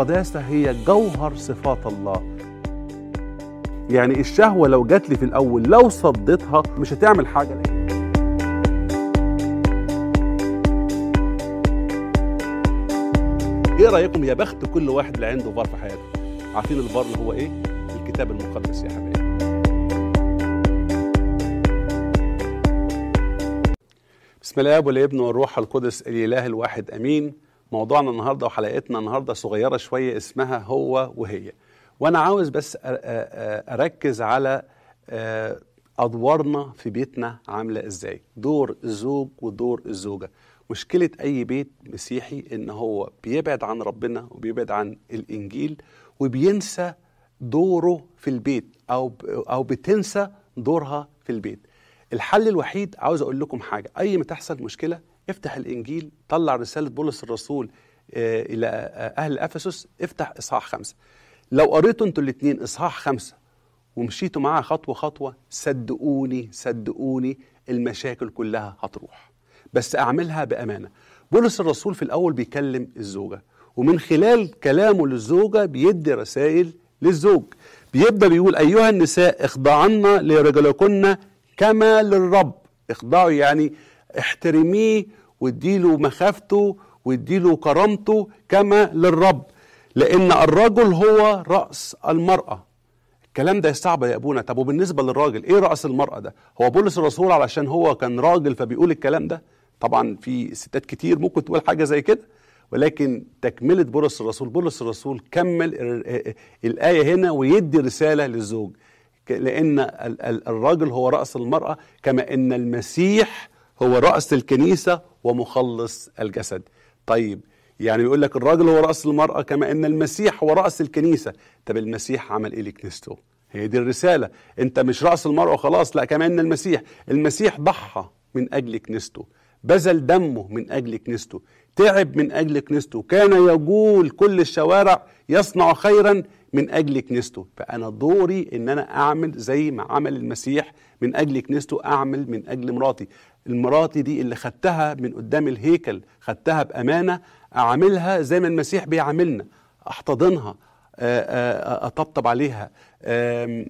القداسة هي جوهر صفات الله يعني الشهوة لو جات لي في الأول لو صدتها مش هتعمل حاجة لي. ايه رأيكم يا بخت كل واحد اللي عنده بار في حياته عارفين البار اللي هو ايه الكتاب المقدس يا حبيبي بسم الله والابن والروح القدس الاله الواحد امين موضوعنا النهارده وحلقتنا النهارده صغيره شويه اسمها هو وهي وانا عاوز بس اركز على ادوارنا في بيتنا عامله ازاي دور الزوج ودور الزوجه مشكله اي بيت مسيحي ان هو بيبعد عن ربنا وبيبعد عن الانجيل وبينسى دوره في البيت او او بتنسى دورها في البيت الحل الوحيد عاوز اقول لكم حاجه اي ما تحصل مشكله افتح الانجيل طلع رساله بولس الرسول آه، الى آه، اهل افسس افتح اصحاح خمسه لو قريتوا انتوا الاثنين اصحاح خمسه ومشيتوا معاها خطوه خطوه صدقوني صدقوني المشاكل كلها هتروح بس اعملها بامانه بولس الرسول في الاول بيكلم الزوجه ومن خلال كلامه للزوجه بيدي رسائل للزوج بيبدا بيقول ايها النساء اخضعن لرجلكن كما للرب اخضعوا يعني احترميه واديله مخافته واديله كرامته كما للرب لأن الرجل هو رأس المرأة الكلام ده يستعبط يا ابونا طب وبالنسبة للراجل ايه رأس المرأة ده هو بولس الرسول علشان هو كان راجل فبيقول الكلام ده طبعا في ستات كتير ممكن تقول حاجة زي كده ولكن تكملة بولس الرسول بولس الرسول كمل الآية هنا ويدي رسالة للزوج لأن الراجل هو رأس المرأة كما أن المسيح هو رأس الكنيسة ومخلص الجسد طيب يعني بيقول لك الراجل هو رأس المرأة كما أن المسيح هو رأس الكنيسة طب المسيح عمل إيه لكنيسته هي دي الرسالة أنت مش رأس المرأة وخلاص لا كما أن المسيح المسيح ضحى من أجل كنيسته بذل دمه من أجل كنيسته تعب من أجل كنيسته كان يجول كل الشوارع يصنع خيرا من أجل كنيسته فأنا دوري إن أنا أعمل زي ما عمل المسيح من أجل كنيسته أعمل من أجل مراتي المراتي دي اللي خدتها من قدام الهيكل خدتها بأمانة أعملها زي ما المسيح بيعاملنا أحتضنها آه، آه، أطبطب عليها آه،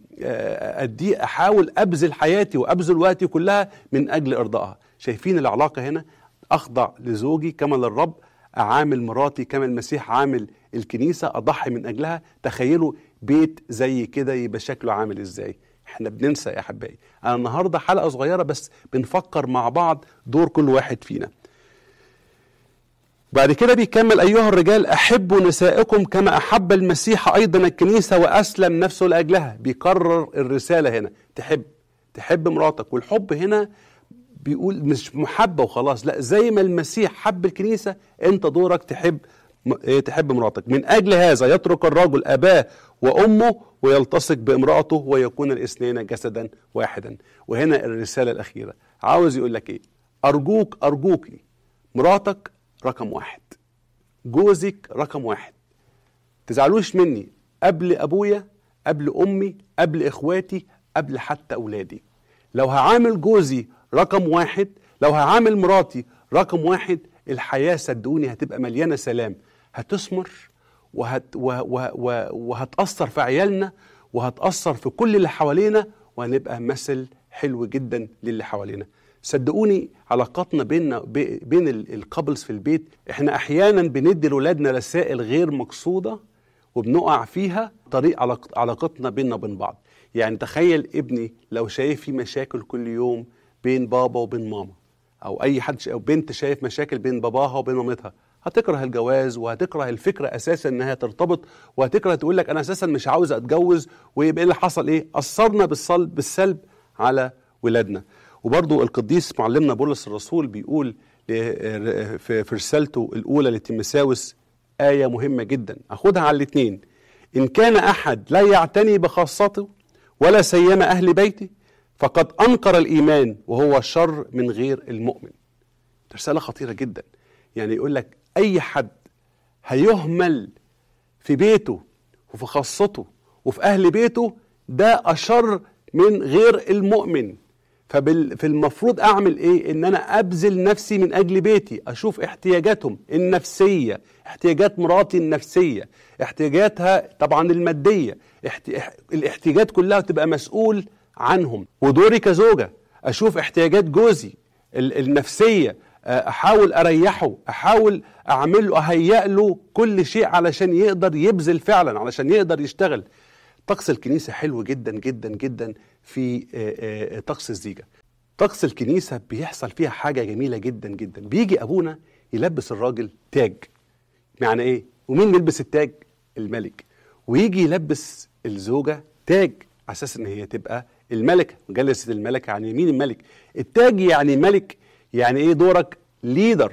أدي أحاول أبذل حياتي وأبذل وقتي كلها من أجل إرضائها شايفين العلاقه هنا اخضع لزوجي كما للرب اعامل مراتي كما المسيح عامل الكنيسه اضحي من اجلها تخيلوا بيت زي كده يبقى شكله عامل ازاي احنا بننسى يا احبائي انا النهارده حلقه صغيره بس بنفكر مع بعض دور كل واحد فينا بعد كده بيكمل أيها الرجال أحبوا نسائكم كما أحب المسيح أيضا الكنيسة وأسلم نفسه لأجلها بيكرر الرسالة هنا تحب تحب مراتك والحب هنا بيقول مش محبه وخلاص لا زي ما المسيح حب الكنيسه انت دورك تحب إيه، تحب مراتك من اجل هذا يترك الرجل اباه وامه ويلتصق بامراته ويكون الاثنين جسدا واحدا وهنا الرساله الاخيره عاوز يقول لك ايه ارجوك ارجوكي مراتك رقم واحد جوزك رقم واحد تزعلوش مني قبل ابويا قبل امي قبل اخواتي قبل حتى اولادي لو هعامل جوزي رقم واحد لو هعامل مراتي رقم واحد الحياة صدقوني هتبقى مليانة سلام هتثمر وهت و و و وهتأثر في عيالنا وهتأثر في كل اللي حوالينا وهنبقى مثل حلو جدا للي حوالينا صدقوني علاقاتنا بيننا بين الكابلز في البيت احنا احيانا بندي لاولادنا رسائل غير مقصوده وبنقع فيها طريق علاقتنا بيننا وبين بعض يعني تخيل ابني لو شايف في مشاكل كل يوم بين بابا وبين ماما او اي حد او بنت شايف مشاكل بين باباها وبين مامتها هتكره الجواز وهتكره الفكره اساسا انها ترتبط وهتكره تقول لك انا اساسا مش عاوز اتجوز ويبقى إيه اللي حصل ايه اثرنا بالصلب بالسلب على ولادنا وبرضو القديس معلمنا بولس الرسول بيقول في رسالته الاولى لتيمساوس ايه مهمه جدا اخدها على الاثنين ان كان احد لا يعتني بخاصته ولا سيما اهل بيته فقد أنكر الإيمان وهو شر من غير المؤمن رسالة خطيرة جدا يعني يقول لك أي حد هيهمل في بيته وفي خاصته وفي أهل بيته ده أشر من غير المؤمن فالمفروض اعمل ايه ان انا ابذل نفسي من اجل بيتي اشوف احتياجاتهم النفسيه احتياجات مراتي النفسيه احتياجاتها طبعا الماديه احت... الاحتياجات كلها تبقى مسؤول عنهم ودوري كزوجة أشوف احتياجات جوزي النفسية أحاول أريحه أحاول أعمل له أهيأ له كل شيء علشان يقدر يبذل فعلا علشان يقدر يشتغل طقس الكنيسة حلو جدا جدا جدا في طقس الزيجة طقس الكنيسة بيحصل فيها حاجة جميلة جدا جدا بيجي أبونا يلبس الراجل تاج معنى إيه؟ ومين يلبس التاج؟ الملك ويجي يلبس الزوجة تاج على أساس إن هي تبقى الملكه جلسه الملكه يعني يمين الملك التاج يعني ملك يعني ايه دورك ليدر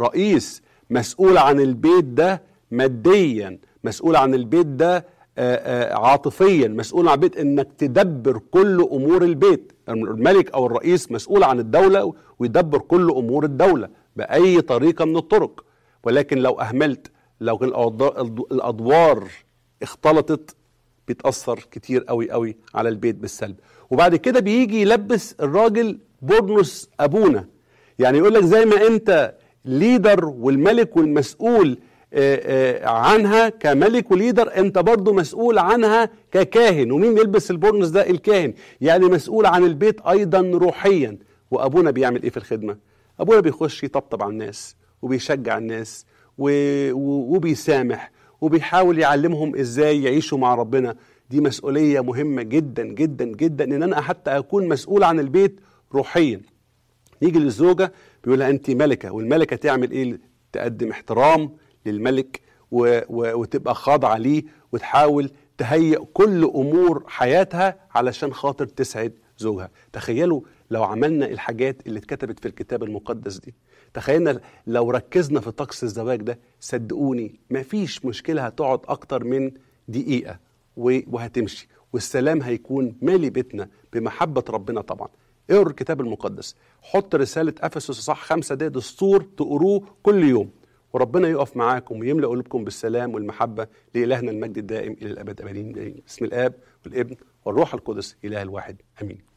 رئيس مسؤول عن البيت ده ماديا مسؤول عن البيت ده آه، آه، عاطفيا مسؤول عن البيت انك تدبر كل امور البيت الملك او الرئيس مسؤول عن الدوله ويدبر كل امور الدوله باي طريقه من الطرق ولكن لو اهملت لو الادوار اختلطت بيتاثر كتير قوي قوي على البيت بالسلب وبعد كده بيجي يلبس الراجل بورنوس ابونا يعني يقول لك زي ما انت ليدر والملك والمسؤول آه، آه، عنها كملك وليدر انت برضه مسؤول عنها ككاهن ومين يلبس البورنوس ده الكاهن يعني مسؤول عن البيت ايضا روحيا وابونا بيعمل ايه في الخدمه ابونا بيخش يطبطب على الناس وبيشجع الناس وبيسامح وبيحاول يعلمهم ازاي يعيشوا مع ربنا دي مسؤولية مهمة جدا جدا جدا ان انا حتى اكون مسؤول عن البيت روحيا نيجي للزوجة بيقولها انت ملكة والملكة تعمل ايه تقدم احترام للملك و و وتبقى خاضعة ليه وتحاول تهيئ كل امور حياتها علشان خاطر تسعد زوجها تخيلوا لو عملنا الحاجات اللي اتكتبت في الكتاب المقدس دي تخيلنا لو ركزنا في طقس الزواج ده صدقوني مفيش مشكله هتقعد اكتر من دقيقه وهتمشي والسلام هيكون مالي بيتنا بمحبه ربنا طبعا اقروا الكتاب المقدس حط رساله افسس صح خمسة ده دستور تقروه كل يوم وربنا يقف معاكم ويملأ قلوبكم بالسلام والمحبة لإلهنا المجد الدائم إلى الأبد امين بسم الآب والابن والروح القدس إله الواحد آمين